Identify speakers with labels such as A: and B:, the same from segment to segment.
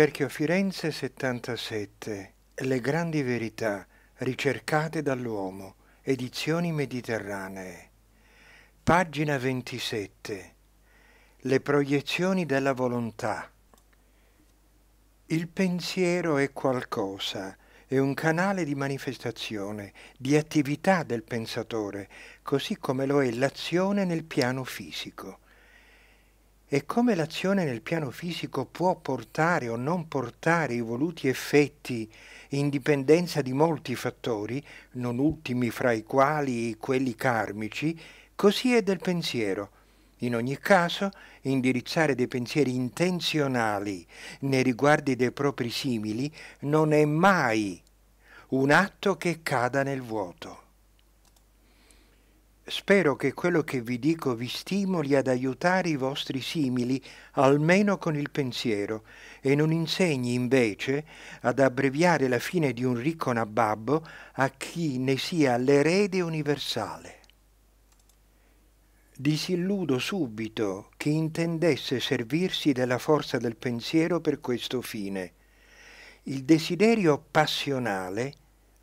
A: Cerchio Firenze 77 Le grandi verità ricercate dall'uomo Edizioni Mediterranee Pagina 27 Le proiezioni della volontà Il pensiero è qualcosa, è un canale di manifestazione, di attività del pensatore, così come lo è l'azione nel piano fisico e come l'azione nel piano fisico può portare o non portare i voluti effetti in dipendenza di molti fattori, non ultimi fra i quali quelli karmici, così è del pensiero. In ogni caso, indirizzare dei pensieri intenzionali nei riguardi dei propri simili non è mai un atto che cada nel vuoto. Spero che quello che vi dico vi stimoli ad aiutare i vostri simili almeno con il pensiero e non insegni invece ad abbreviare la fine di un ricco nababbo a chi ne sia l'erede universale. Disilludo subito chi intendesse servirsi della forza del pensiero per questo fine. Il desiderio passionale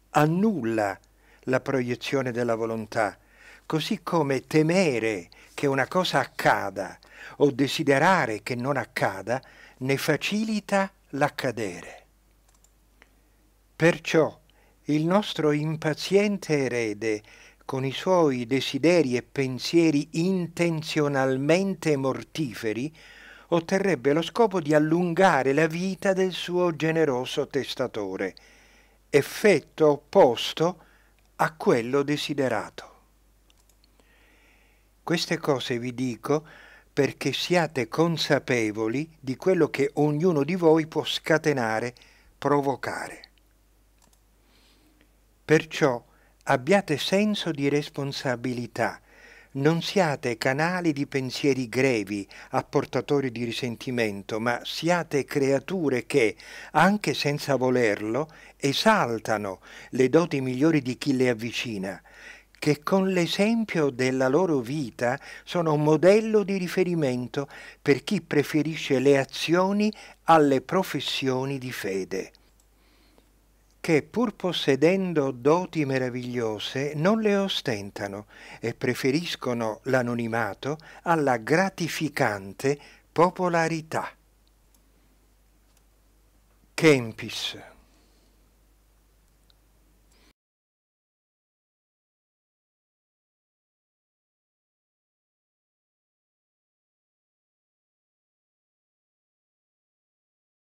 A: annulla la proiezione della volontà così come temere che una cosa accada o desiderare che non accada ne facilita l'accadere. Perciò il nostro impaziente erede, con i suoi desideri e pensieri intenzionalmente mortiferi, otterrebbe lo scopo di allungare la vita del suo generoso testatore, effetto opposto a quello desiderato. Queste cose vi dico perché siate consapevoli di quello che ognuno di voi può scatenare, provocare. Perciò abbiate senso di responsabilità, non siate canali di pensieri grevi, apportatori di risentimento, ma siate creature che, anche senza volerlo, esaltano le doti migliori di chi le avvicina che con l'esempio della loro vita sono un modello di riferimento per chi preferisce le azioni alle professioni di fede che pur possedendo doti meravigliose non le ostentano e preferiscono l'anonimato alla gratificante popolarità. Kempis